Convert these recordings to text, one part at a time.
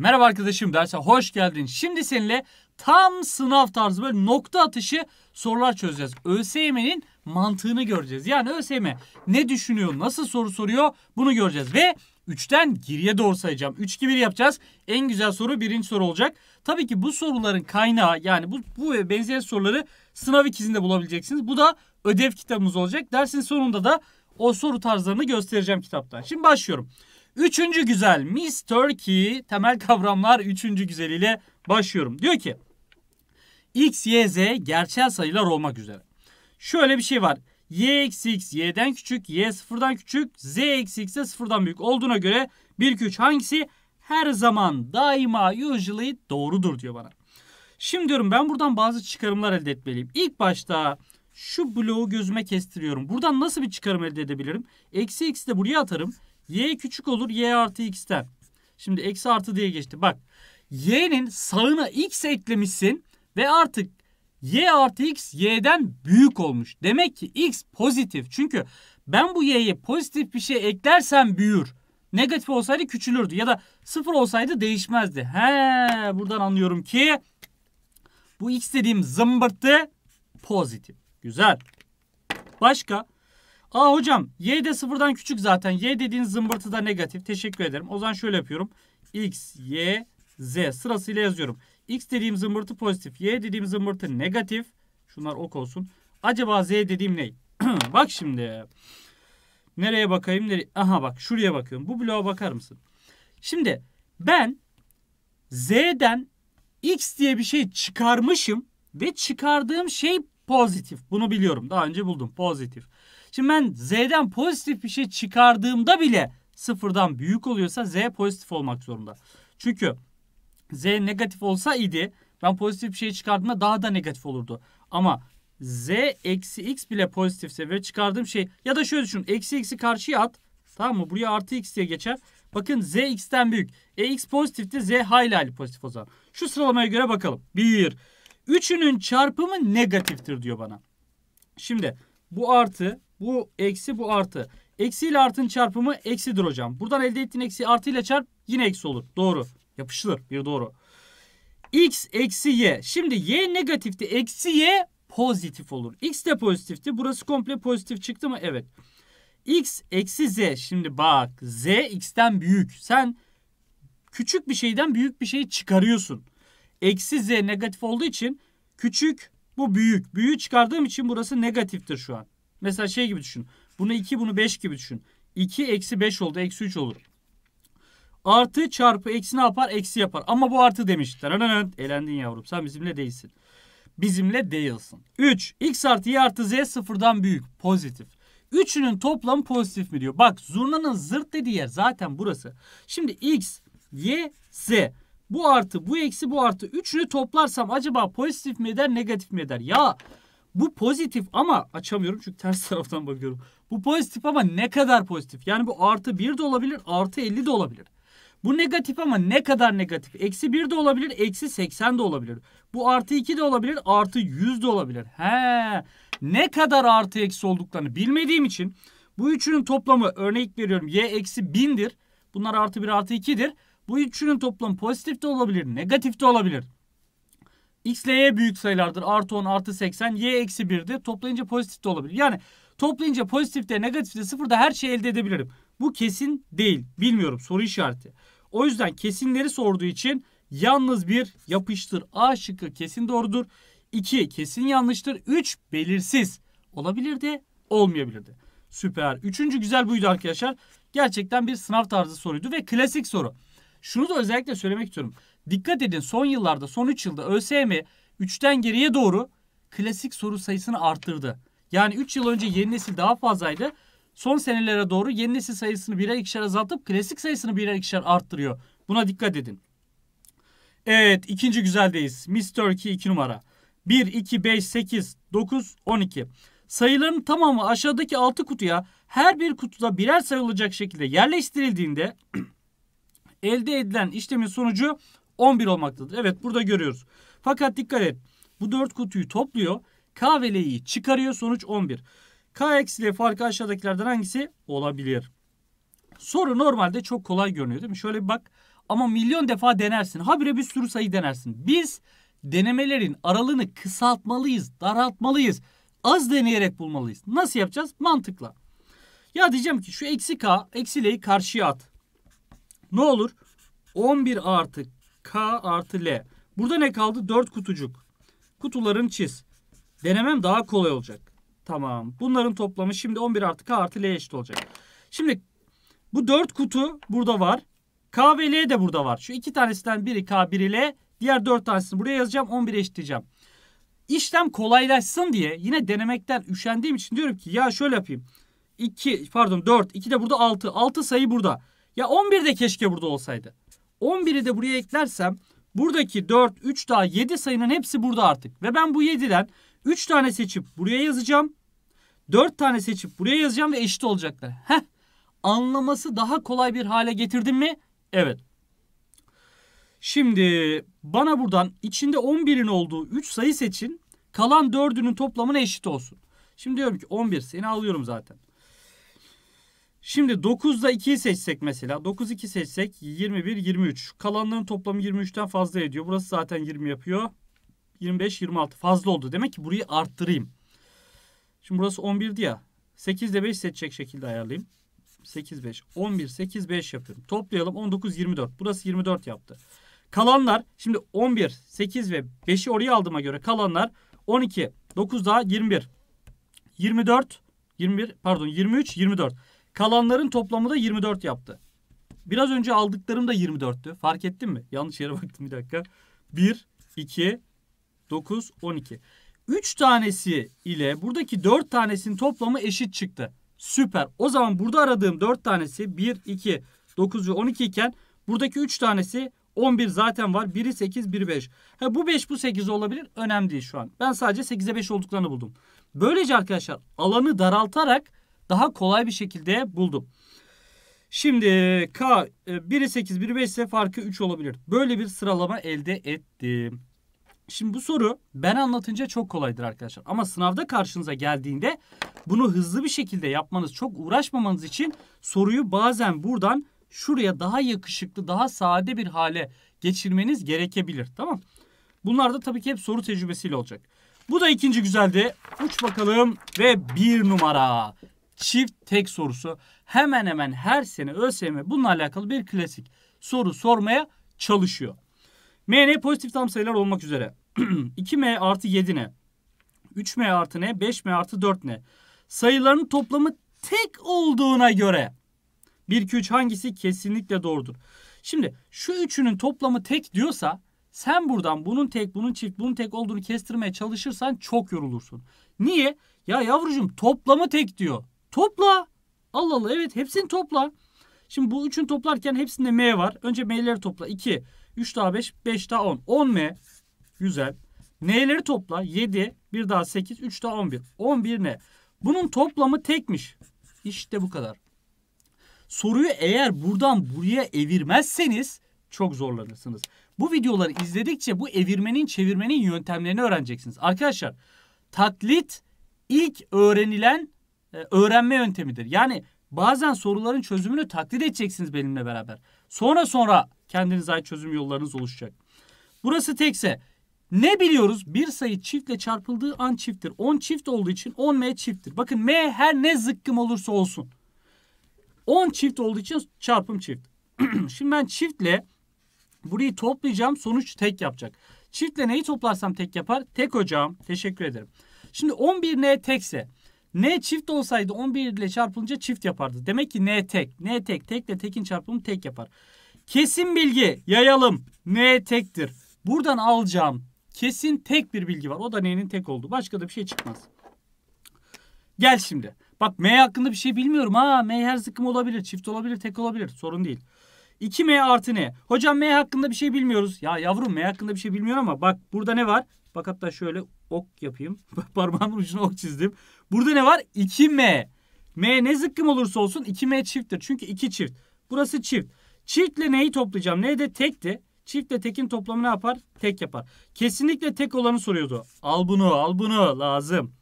Merhaba arkadaşım derse hoş geldin. Şimdi seninle tam sınav tarzı böyle nokta atışı sorular çözeceğiz. ÖSYM'nin mantığını göreceğiz. Yani ÖSYM ne düşünüyor, nasıl soru soruyor bunu göreceğiz. Ve 3'ten geriye doğru sayacağım. 3 gibi yapacağız. En güzel soru birinci soru olacak. Tabii ki bu soruların kaynağı yani bu, bu ve benzer soruları sınav ikizinde bulabileceksiniz. Bu da ödev kitabımız olacak. Dersin sonunda da o soru tarzlarını göstereceğim kitaptan. Şimdi başlıyorum. Üçüncü güzel Miss Turkey temel kavramlar üçüncü güzeliyle başlıyorum. Diyor ki x, y, z gerçel sayılar olmak üzere. Şöyle bir şey var. y eksi x y'den küçük, y sıfırdan küçük, z eksi x de sıfırdan büyük olduğuna göre bir güç hangisi? Her zaman daima usually doğrudur diyor bana. Şimdi diyorum ben buradan bazı çıkarımlar elde etmeliyim. İlk başta şu bloğu gözüme kestiriyorum. Buradan nasıl bir çıkarım elde edebilirim? Eksi x de buraya atarım. Y küçük olur y artı x'ten. Şimdi eksi artı diye geçti. Bak y'nin sağına x eklemişsin ve artık y artı x y'den büyük olmuş. Demek ki x pozitif. Çünkü ben bu y'ye pozitif bir şey eklersem büyür. Negatif olsaydı küçülürdü ya da sıfır olsaydı değişmezdi. He buradan anlıyorum ki bu x dediğim zımbırtı pozitif. Güzel. Başka? A hocam y de sıfırdan küçük zaten. Y dediğiniz zımbırtı da negatif. Teşekkür ederim. O zaman şöyle yapıyorum. X, Y, Z sırasıyla yazıyorum. X dediğim zımbırtı pozitif. Y dediğim zımbırtı negatif. Şunlar ok olsun. Acaba Z dediğim ne? bak şimdi. Nereye bakayım? Nereye? Aha bak şuraya bakıyorum. Bu bloğa bakar mısın? Şimdi ben Z'den X diye bir şey çıkarmışım ve çıkardığım şey pozitif. Bunu biliyorum. Daha önce buldum. Pozitif. Şimdi ben Z'den pozitif bir şey çıkardığımda bile sıfırdan büyük oluyorsa Z pozitif olmak zorunda. Çünkü Z negatif olsa idi ben pozitif bir şey çıkardığımda daha da negatif olurdu. Ama Z eksi X bile pozitifse ve çıkardığım şey ya da şöyle düşün eksi X'i karşıya at tamam mı buraya artı X diye geçer. Bakın Z X'ten büyük. E X pozitifti Z hayli hayli pozitif o zaman. Şu sıralamaya göre bakalım. 1. Üçünün çarpımı negatiftir diyor bana. Şimdi bu artı bu eksi bu artı. Eksi ile artın çarpımı eksidir hocam. Buradan elde ettiğin eksi artı ile çarp yine eksi olur. Doğru. Yapışılır. Bir doğru. X eksi Y. Şimdi Y negatifti. Eksi Y pozitif olur. X de pozitifti. Burası komple pozitif çıktı mı? Evet. X eksi Z. Şimdi bak Z X'ten büyük. Sen küçük bir şeyden büyük bir şeyi çıkarıyorsun. Eksi Z negatif olduğu için küçük bu büyük. Büyüğü çıkardığım için burası negatiftir şu an. Mesela şey gibi düşün. Bunu 2 bunu 5 gibi düşün. 2 eksi 5 oldu. Eksi 3 olur. Artı çarpı eksi ne yapar? Eksi yapar. Ama bu artı demiş. Elendin yavrum. Sen bizimle değilsin. Bizimle değilsin. 3. X artı Y artı Z sıfırdan büyük. Pozitif. Üçünün toplamı pozitif mi diyor. Bak zurnanın zırt dediği yer zaten burası. Şimdi X, Y, Z. Bu artı, bu eksi, bu artı. Üçünü toplarsam acaba pozitif mi eder, negatif mi eder? Ya bu pozitif ama açamıyorum çünkü ters taraftan bakıyorum. Bu pozitif ama ne kadar pozitif? Yani bu artı 1 de olabilir, artı 50 de olabilir. Bu negatif ama ne kadar negatif? Eksi 1 de olabilir, eksi 80 de olabilir. Bu artı 2 de olabilir, artı 100 de olabilir. He, ne kadar artı eksi olduklarını bilmediğim için bu üçünün toplamı örnek veriyorum y eksi 1000'dir. Bunlar artı 1 artı 2'dir. Bu üçünün toplamı pozitif de olabilir, negatif de olabilir. X büyük sayılardır. Artı 10 artı 80. Y eksi 1'di. Toplayınca pozitif de olabilir. Yani toplayınca pozitif de, pozitifte negatifte sıfırda her şeyi elde edebilirim. Bu kesin değil. Bilmiyorum soru işareti. O yüzden kesinleri sorduğu için yalnız bir yapıştır. A şıkkı kesin doğrudur. 2 kesin yanlıştır. 3 belirsiz. Olabilirdi olmayabilirdi. Süper. Üçüncü güzel buydu arkadaşlar. Gerçekten bir sınav tarzı soruydu ve klasik soru. Şunu da özellikle söylemek istiyorum. Dikkat edin son yıllarda, son 3 yılda ÖSYM 3'ten geriye doğru klasik soru sayısını arttırdı. Yani 3 yıl önce yeni nesil daha fazlaydı. Son senelere doğru yeni nesil sayısını birer ikişer azaltıp klasik sayısını birer ikişer arttırıyor. Buna dikkat edin. Evet ikinci güzeldeyiz. Miss Turkey 2 numara. 1, 2, 5, 8, 9, 12. Sayıların tamamı aşağıdaki 6 kutuya her bir kutuda birer sayılacak şekilde yerleştirildiğinde elde edilen işlemin sonucu 11 olmaktadır. Evet burada görüyoruz. Fakat dikkat et. Bu 4 kutuyu topluyor. K ve L'yi çıkarıyor. Sonuç 11. K eksi L farkı aşağıdakilerden hangisi? Olabilir. Soru normalde çok kolay görünüyor değil mi? Şöyle bir bak. Ama milyon defa denersin. Habire bir sürü sayı denersin. Biz denemelerin aralığını kısaltmalıyız, daraltmalıyız. Az deneyerek bulmalıyız. Nasıl yapacağız? Mantıkla. Ya diyeceğim ki şu eksi k, eksi l'yi karşıya at. Ne olur? 11 artı K artı L. Burada ne kaldı? 4 kutucuk. Kutuların çiz. Denemem daha kolay olacak. Tamam. Bunların toplamı şimdi 11 artı K artı L eşit olacak. Şimdi bu 4 kutu burada var. K ve L de burada var. Şu iki tanesinden biri K biri L. Diğer 4 tanesini buraya yazacağım. 11 eşitleyeceğim. İşlem kolaylaşsın diye yine denemekten üşendiğim için diyorum ki ya şöyle yapayım. 2 pardon 4 2 de burada 6. 6 sayı burada. Ya 11 de keşke burada olsaydı. 11'i de buraya eklersem buradaki 4, 3 daha 7 sayının hepsi burada artık. Ve ben bu 7'den 3 tane seçip buraya yazacağım. 4 tane seçip buraya yazacağım ve eşit olacaklar. Heh. Anlaması daha kolay bir hale getirdim mi? Evet. Şimdi bana buradan içinde 11'in olduğu 3 sayı seçin. Kalan 4'ünün toplamına eşit olsun. Şimdi diyorum ki 11 seni alıyorum zaten. Şimdi 9'da 2'yi seçsek mesela. 9 2 seçsek 21 23. Kalanların toplamı 23'ten fazla ediyor. Burası zaten 20 yapıyor. 25 26 fazla oldu. Demek ki burayı arttırayım. Şimdi burası 11'di ya. 8 ile 5 seçecek şekilde ayarlayayım. 8 5 11 8 5 yapıyorum. Toplayalım 19 24. Burası 24 yaptı. Kalanlar şimdi 11 8 ve 5'i oraya aldığıma göre kalanlar 12 9 daha 21. 24 21 pardon 23 24. Kalanların toplamı da 24 yaptı. Biraz önce aldıklarım da 24'tü. Fark ettin mi? Yanlış yere baktım bir dakika. 1, 2, 9, 12. 3 tanesi ile buradaki 4 tanesinin toplamı eşit çıktı. Süper. O zaman burada aradığım 4 tanesi 1, 2, 9 ve 12 iken buradaki 3 tanesi 11 zaten var. 1'i 8, 1'i 5. Ha, bu 5 bu 8 olabilir. Önemli değil şu an. Ben sadece 8'e 5 olduklarını buldum. Böylece arkadaşlar alanı daraltarak daha kolay bir şekilde buldum. Şimdi K 1'e 8, 1'e 5 ise farkı 3 olabilir. Böyle bir sıralama elde ettim. Şimdi bu soru ben anlatınca çok kolaydır arkadaşlar. Ama sınavda karşınıza geldiğinde bunu hızlı bir şekilde yapmanız, çok uğraşmamanız için soruyu bazen buradan şuraya daha yakışıklı, daha sade bir hale geçirmeniz gerekebilir. Tamam Bunlar da tabii ki hep soru tecrübesiyle olacak. Bu da ikinci güzeldi. Uç bakalım ve bir numara çift tek sorusu hemen hemen her sene ÖSYM bununla alakalı bir klasik soru sormaya çalışıyor. MN pozitif tam sayılar olmak üzere 2M artı 7 ne? 3M artı ne? 5M artı 4 ne? Sayıların toplamı tek olduğuna göre 1, 2, 3 hangisi kesinlikle doğrudur. Şimdi şu üçünün toplamı tek diyorsa sen buradan bunun tek, bunun çift, bunun tek olduğunu kestirmeye çalışırsan çok yorulursun. Niye? Ya yavrucuğum toplamı tek diyor. Topla. Allah Allah evet hepsini topla. Şimdi bu üçün toplarken hepsinde M var. Önce M'leri topla. 2, 3 daha 5, 5 daha 10. 10 M. Güzel. N'leri topla. 7, 1 daha 8, 3 daha 11. 11 N. Bunun toplamı tekmiş. İşte bu kadar. Soruyu eğer buradan buraya evirmezseniz çok zorlanırsınız. Bu videoları izledikçe bu evirmenin çevirmenin yöntemlerini öğreneceksiniz. Arkadaşlar taklit ilk öğrenilen e, öğrenme yöntemidir. Yani bazen soruların çözümünü taklit edeceksiniz benimle beraber. Sonra sonra kendinize ait çözüm yollarınız oluşacak. Burası tekse ne biliyoruz? Bir sayı çiftle çarpıldığı an çifttir. 10 çift olduğu için 10M çifttir. Bakın M her ne zıkkım olursa olsun. 10 çift olduğu için çarpım çift. Şimdi ben çiftle burayı toplayacağım. Sonuç tek yapacak. Çiftle neyi toplarsam tek yapar? Tek hocam. Teşekkür ederim. Şimdi 11N tekse N çift olsaydı 11 ile çarpılınca çift yapardı. Demek ki N tek. N tek. Tekle tekin çarpımı tek yapar. Kesin bilgi yayalım. N tektir. Buradan alacağım kesin tek bir bilgi var. O da N'nin tek olduğu. Başka da bir şey çıkmaz. Gel şimdi. Bak M hakkında bir şey bilmiyorum. Ha M her zıkkım olabilir. Çift olabilir. Tek olabilir. Sorun değil. 2M artı N. Hocam M hakkında bir şey bilmiyoruz. Ya yavrum M hakkında bir şey bilmiyorum ama bak burada ne var? Bak hatta şöyle ok yapayım. Parmağımın ucuna ok çizdim. Burada ne var? 2M. M ne zıkkım olursa olsun 2M çifttir. Çünkü 2 çift. Burası çift. Çiftle neyi toplayacağım? Ne de tekti. Çiftle tekin toplamı ne yapar? Tek yapar. Kesinlikle tek olanı soruyordu. Al bunu al bunu lazım.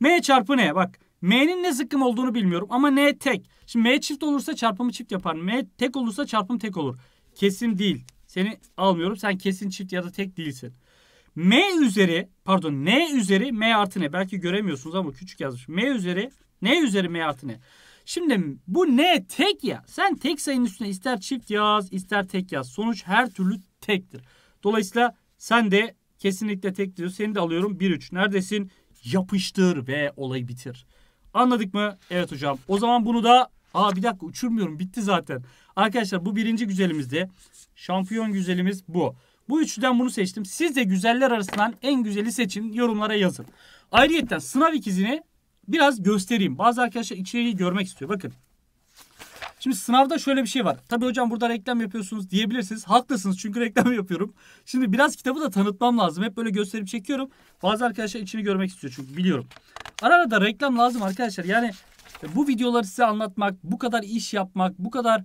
M çarpı ne? Bak M'nin ne zıkkım olduğunu bilmiyorum ama N tek. Şimdi M çift olursa çarpımı çift yapar. M tek olursa çarpım tek olur. Kesin değil. Seni almıyorum. Sen kesin çift ya da tek değilsin. M üzeri pardon N üzeri M artı N. Belki göremiyorsunuz ama küçük yazmış. M üzeri N üzeri M artı N. Şimdi bu N tek ya. Sen tek sayının üstüne ister çift yaz ister tek yaz. Sonuç her türlü tektir. Dolayısıyla sen de kesinlikle tek diyor. Seni de alıyorum 1-3. Neredesin? Yapıştır ve olayı bitir. Anladık mı? Evet hocam. O zaman bunu da Aa bir dakika uçurmuyorum bitti zaten. Arkadaşlar bu birinci güzelimizdi. Şampiyon güzelimiz bu. Bu üçlüden bunu seçtim. Siz de güzeller arasından en güzeli seçin. Yorumlara yazın. Ayrıyeten sınav ikizini biraz göstereyim. Bazı arkadaşlar içeriği görmek istiyor. Bakın. Şimdi sınavda şöyle bir şey var. Tabii hocam burada reklam yapıyorsunuz diyebilirsiniz. Haklısınız çünkü reklam yapıyorum. Şimdi biraz kitabı da tanıtmam lazım. Hep böyle gösterip çekiyorum. Bazı arkadaşlar içini görmek istiyor çünkü biliyorum. Ara ara da reklam lazım arkadaşlar. Yani bu videoları size anlatmak, bu kadar iş yapmak, bu kadar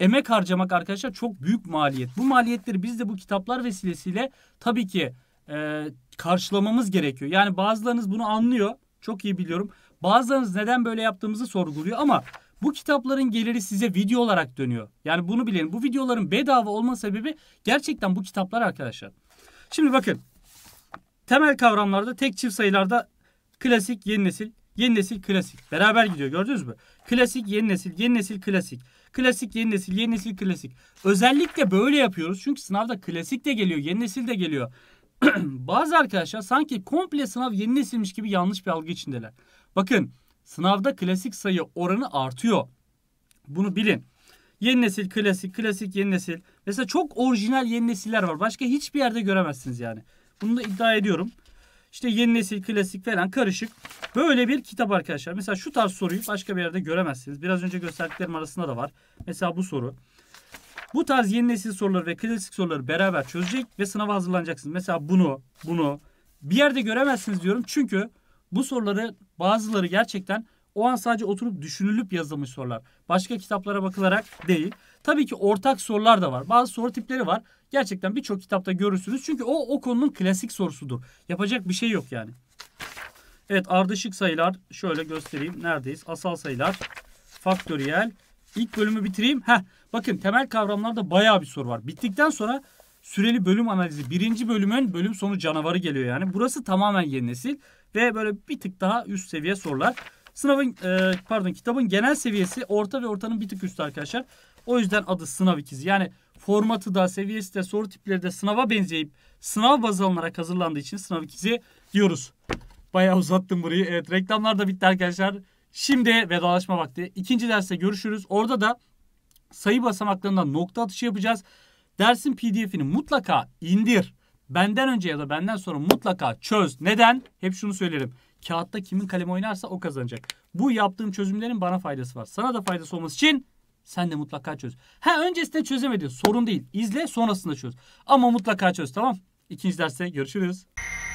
emek harcamak arkadaşlar çok büyük maliyet. Bu maliyetleri biz de bu kitaplar vesilesiyle tabii ki e, karşılamamız gerekiyor. Yani bazılarınız bunu anlıyor. Çok iyi biliyorum. Bazılarınız neden böyle yaptığımızı sorguluyor ama bu kitapların geliri size video olarak dönüyor. Yani bunu bilelim. Bu videoların bedava olma sebebi gerçekten bu kitaplar arkadaşlar. Şimdi bakın temel kavramlarda tek çift sayılarda klasik yeni nesil Yeni nesil klasik. Beraber gidiyor gördünüz mü? Klasik yeni nesil, yeni nesil klasik. Klasik yeni nesil, yeni nesil klasik. Özellikle böyle yapıyoruz. Çünkü sınavda klasik de geliyor, yeni nesil de geliyor. Bazı arkadaşlar sanki komple sınav yeni nesilmiş gibi yanlış bir algı içindeler. Bakın sınavda klasik sayı oranı artıyor. Bunu bilin. Yeni nesil klasik, klasik yeni nesil. Mesela çok orijinal yeni nesiller var. Başka hiçbir yerde göremezsiniz yani. Bunu da iddia ediyorum. İşte yeni nesil klasik falan karışık. Böyle bir kitap arkadaşlar. Mesela şu tarz soruyu başka bir yerde göremezsiniz. Biraz önce gösterdiklerim arasında da var. Mesela bu soru. Bu tarz yeni nesil soruları ve klasik soruları beraber çözecek ve sınava hazırlanacaksınız. Mesela bunu, bunu bir yerde göremezsiniz diyorum. Çünkü bu soruları bazıları gerçekten o an sadece oturup düşünülüp yazılmış sorular. Başka kitaplara bakılarak değil. Tabii ki ortak sorular da var. Bazı soru tipleri var. Gerçekten birçok kitapta görürsünüz. Çünkü o o konunun klasik sorusudur. Yapacak bir şey yok yani. Evet ardışık sayılar şöyle göstereyim. Neredeyiz? Asal sayılar, faktöriyel. İlk bölümü bitireyim. Heh, bakın temel kavramlarda bayağı bir soru var. Bittikten sonra süreli bölüm analizi. Birinci bölümün bölüm sonu canavarı geliyor yani. Burası tamamen yeni nesil ve böyle bir tık daha üst seviye sorular. Sınavın e, pardon kitabın genel seviyesi orta ve ortanın bir tık üstü arkadaşlar. O yüzden adı sınav ikizi. Yani formatı da seviyesi de soru tipleri de sınava benzeyip sınav baz alınarak hazırlandığı için sınav ikizi diyoruz. Bayağı uzattım burayı. Evet reklamlar da bitti arkadaşlar. Şimdi vedalaşma vakti. İkinci derste görüşürüz. Orada da sayı basamaklarında nokta atışı yapacağız. Dersin pdf'ini mutlaka indir. Benden önce ya da benden sonra mutlaka çöz. Neden? Hep şunu söylerim. Kağıtta kimin kalemi oynarsa o kazanacak. Bu yaptığım çözümlerin bana faydası var. Sana da faydası olması için sen de mutlaka çöz. Ha öncesinde çözemedi, Sorun değil. İzle sonrasında çöz. Ama mutlaka çöz tamam. İkinci derste görüşürüz.